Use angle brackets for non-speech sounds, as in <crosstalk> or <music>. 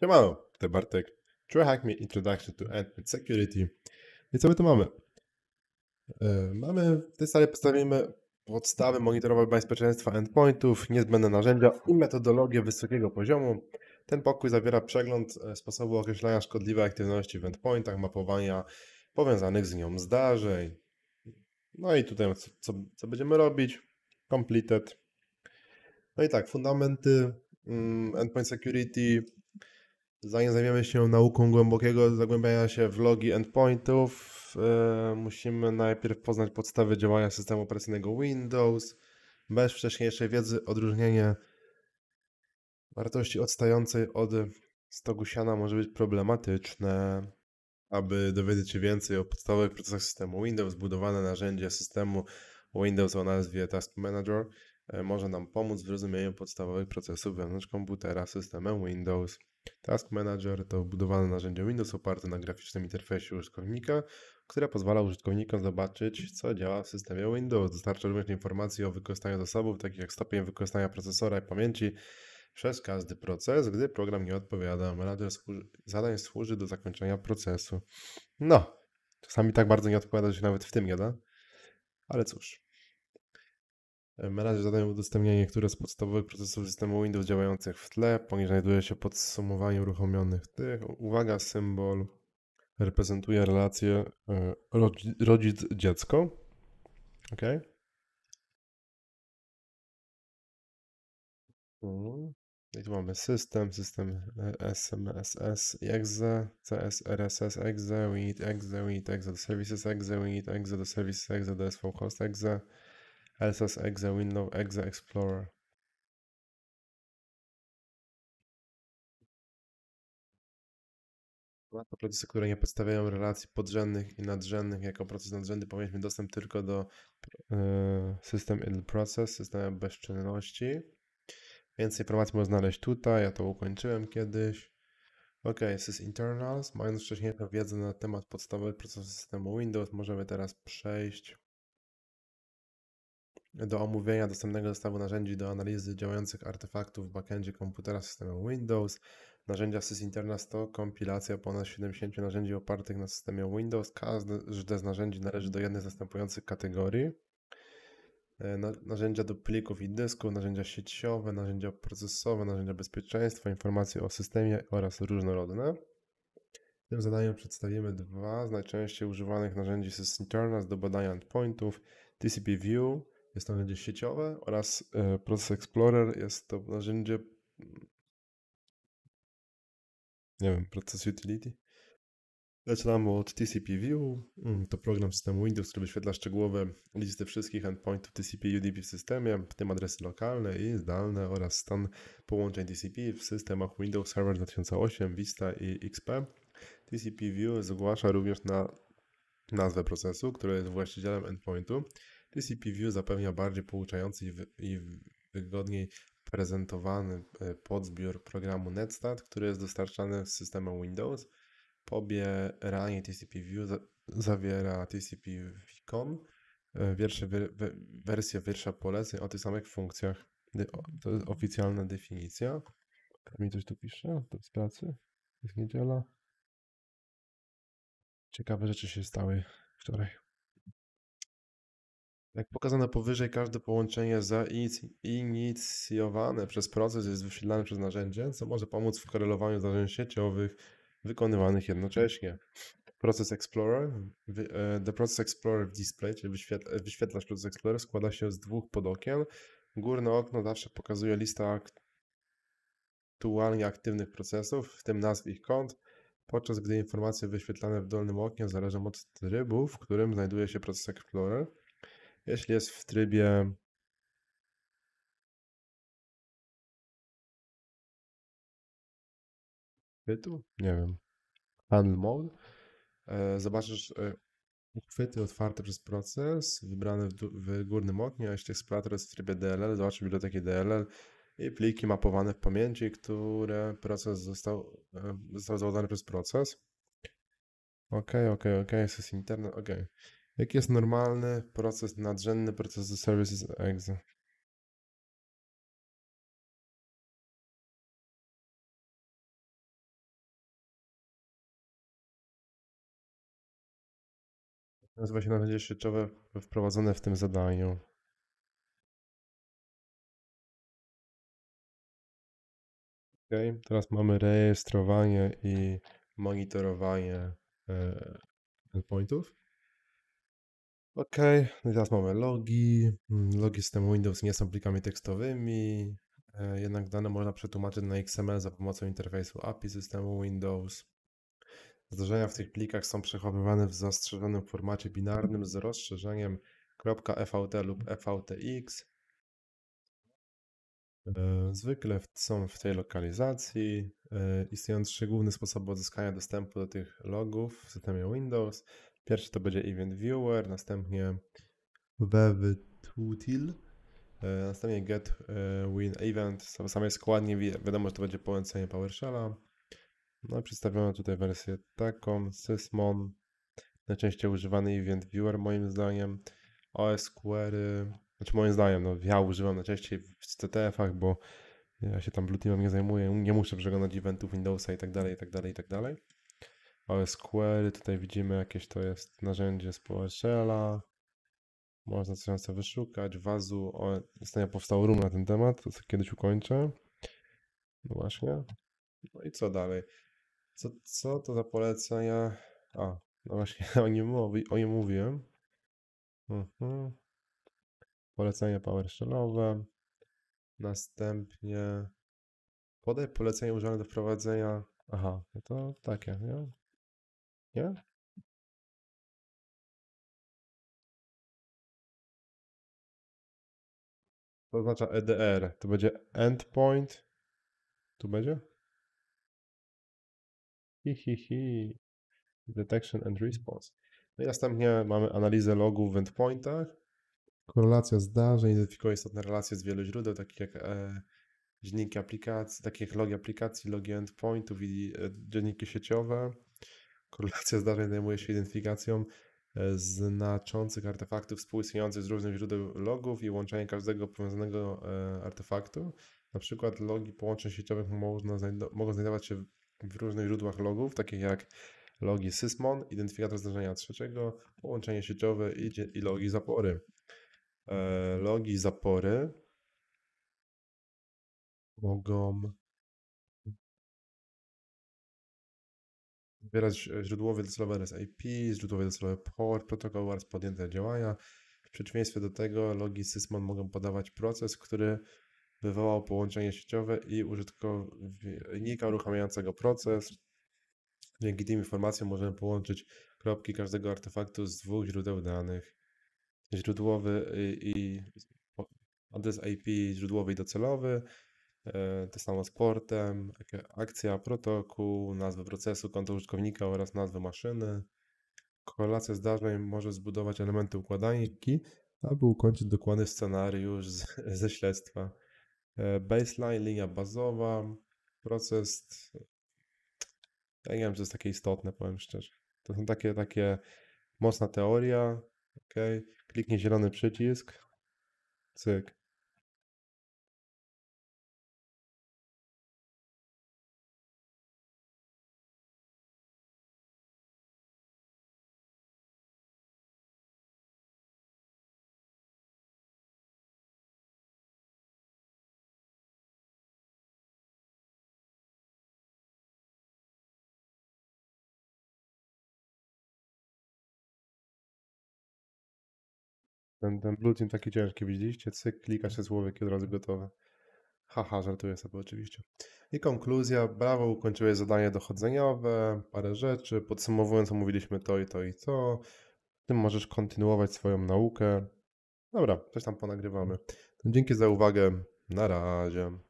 Siemano, to Bartek. Hack Me Introduction to Endpoint Security. I co my tu mamy? E, mamy w tej sali postawimy podstawy monitorowania bezpieczeństwa endpointów, niezbędne narzędzia i metodologię wysokiego poziomu. Ten pokój zawiera przegląd e, sposobu określania szkodliwej aktywności w endpointach, mapowania powiązanych z nią zdarzeń. No i tutaj co, co, co będziemy robić? Completed. No i tak, fundamenty mm, endpoint security Zanim zajmiemy się nauką głębokiego zagłębiania się w logi endpointów, yy, musimy najpierw poznać podstawy działania systemu operacyjnego Windows. Bez wcześniejszej wiedzy odróżnienie wartości odstającej od stogu siana może być problematyczne. Aby dowiedzieć się więcej o podstawowych procesach systemu Windows, zbudowane narzędzie systemu Windows o nazwie Task Manager e, może nam pomóc w rozumieniu podstawowych procesów wewnątrz komputera systemem Windows. Task Manager to budowane narzędzie Windows oparte na graficznym interfejsie użytkownika, które pozwala użytkownikom zobaczyć, co działa w systemie Windows. Dostarcza również informacji o wykorzystaniu zasobów, takich jak stopień wykorzystania procesora i pamięci przez każdy proces, gdy program nie odpowiada. Manager służy, zadań służy do zakończenia procesu. No, czasami tak bardzo nie odpowiada, że nawet w tym nie da. Ale cóż. Na razie zadaję udostępnienie niektóre z podstawowych procesów systemu Windows działających w tle. Poniżej znajduje się podsumowanie uruchomionych tych. Uwaga, symbol reprezentuje relację e, rodzic-dziecko. Ok. I tu mamy system, system SMSS, exe, CSRSS, exe, we exe, we exe do services, exe, we exe do services, exe do SVHost, host, exe. LSS Exe Window Exe Explorer. To procesy, które nie podstawiają relacji podrzędnych i nadrzędnych. Jako proces nadrzędny powinniśmy dostęp tylko do e, system idle process, systemu bezczynności. Więcej informacji można znaleźć tutaj, ja to ukończyłem kiedyś. Ok, sys internals. Mając wcześniejszą wiedzę na temat podstawowych procesów systemu Windows, możemy teraz przejść do omówienia dostępnego zestawu narzędzi do analizy działających artefaktów w backendzie komputera systemu Windows. Narzędzia SysInternas to kompilacja ponad 70 narzędzi opartych na systemie Windows. Każde z narzędzi należy do jednej z następujących kategorii. E, narzędzia do plików i dysku, narzędzia sieciowe, narzędzia procesowe, narzędzia bezpieczeństwa, informacje o systemie oraz różnorodne. W tym zadaniu przedstawimy dwa z najczęściej używanych narzędzi SysInternas do badania endpointów, TCP View jest narzędzie sieciowe oraz e, Process Explorer jest to narzędzie mm, nie wiem, Process Utility. Zaczynamy od TCP View. Mm, to program systemu Windows, który wyświetla szczegółowe listy wszystkich endpointów TCP UDP w systemie, w tym adresy lokalne i zdalne oraz stan połączeń TCP w systemach Windows Server 2008, Vista i XP. TCP View zgłasza również na nazwę procesu, który jest właścicielem endpointu TCP/View zapewnia bardziej pouczający i, wy, i wygodniej prezentowany e, podzbiór programu NetStat, który jest dostarczany z systemem Windows. Pobieranie TCP/View za, zawiera TCP/Vicon, e, wiersze, wy, wersję poleceń o tych samych funkcjach. To jest oficjalna definicja. Mi coś tu pisze, to z pracy, jest niedziela. Ciekawe rzeczy się stały wczoraj. Jak pokazano powyżej, każde połączenie zainicjowane przez proces jest wyświetlane przez narzędzie, co może pomóc w korelowaniu zdarzeń sieciowych wykonywanych jednocześnie. Proces Explorer, e, The Process Explorer Display, czyli wyświetl wyświetlacz Process Explorer, składa się z dwóch podokien. Górne okno zawsze pokazuje listę aktualnie aktywnych procesów, w tym nazw ich kont, podczas gdy informacje wyświetlane w dolnym oknie zależą od trybu, w którym znajduje się proces Explorer. Jeśli jest w trybie chwytu, nie wiem, handle mode, zobaczysz uchwyty e, otwarte przez proces, wybrane w, w górnym oknie, a jeśli eksplorator jest w trybie DLL, zobaczysz biblioteki DLL i pliki mapowane w pamięci, które proces został, e, został załadowany przez proces. OK, OK, OK, jest internet, OK. Jaki jest normalny proces, nadrzędny procesu Services EXE? Nazywa się narzędzie sieciowe wprowadzone w tym zadaniu. Ok, teraz mamy rejestrowanie i monitorowanie e, endpointów. OK, no i teraz mamy logi. Mm, logi systemu Windows nie są plikami tekstowymi, e, jednak dane można przetłumaczyć na XML za pomocą interfejsu API systemu Windows. Zdarzenia w tych plikach są przechowywane w zastrzeżonym formacie binarnym z rozszerzeniem .fvt lub fvtx. E, zwykle są w tej lokalizacji. E, Istnieją trzy główne sposoby uzyskania dostępu do tych logów w systemie Windows. Pierwszy to będzie Event Viewer, następnie WebTutil, e, następnie Get e, Win Event. W samej składni wiadomo, że to będzie połączenie PowerShell'a. No i przedstawiono tutaj wersję taką, Sysmon, najczęściej używany Event Viewer moim zdaniem, OS Query, znaczy moim zdaniem, no ja używam najczęściej w CTF-ach, bo ja się tam Blue Teamem nie zajmuję, nie muszę przeglądać eventów Windowsa i tak dalej, i tak dalej, i tak dalej. OSQL, tutaj widzimy jakieś to jest narzędzie z PowerShell'a. Można coś sobie wyszukać. Wazu, o, ostatnio powstał room na ten temat, to kiedyś ukończę. No właśnie. No i co dalej? Co, co to za polecenia? A, no właśnie, <laughs> o nim, mówi, o nim mówiłem. Mhm. Polecenia PowerShellowe. Następnie podaj polecenie używane do wprowadzenia. Aha, no to takie, nie? Nie? To oznacza EDR. To będzie endpoint. Tu będzie? Hi, hi, hi. Detection and response. No i następnie mamy analizę logów w endpointach. Korelacja zdarzeń identyfikuje istotne relacje z wielu źródeł, takich jak e, dzienniki aplikacji, takich jak logi aplikacji, logi endpointów i e, dzienniki sieciowe. Korelacja zdarzeń zajmuje się identyfikacją e, znaczących artefaktów współistniejących z różnych źródeł logów i łączeniem każdego powiązanego e, artefaktu. Na przykład logi połączeń sieciowych można, mogą znajdować się w różnych źródłach logów, takich jak logi Sysmon, identyfikator zdarzenia trzeciego, połączenie sieciowe i, i logi zapory. E, logi zapory mogą wybierać e, źródłowy docelowy IP, źródłowy docelowy port, protokoł oraz podjęte działania. W przeciwieństwie do tego logi Sysmon mogą podawać proces, który wywołał połączenie sieciowe i użytkownika uruchamiającego proces. Dzięki tym informacjom możemy połączyć kropki każdego artefaktu z dwóch źródeł danych. Źródłowy y, i, i adres IP źródłowy i docelowy E, to samo z portem, akcja, protokół, nazwy procesu, konto użytkownika oraz nazwy maszyny. Korelacja zdarzeń może zbudować elementy układanki, aby ukończyć dokładny scenariusz z, <laughs> ze śledztwa. E, baseline, linia bazowa, proces. Ja nie wiem, czy jest takie istotne, powiem szczerze. To są takie, takie mocna teoria. Okay. Kliknie zielony przycisk. Cyk. Ten, ten team taki ciężki, widzieliście? Cyk, klika się słowek i od razu gotowe. Haha, żartuję sobie oczywiście. I konkluzja, brawo, ukończyłeś zadanie dochodzeniowe, parę rzeczy, podsumowując omówiliśmy to i to i to. Ty możesz kontynuować swoją naukę. Dobra, coś tam ponagrywamy. Dzięki za uwagę, na razie.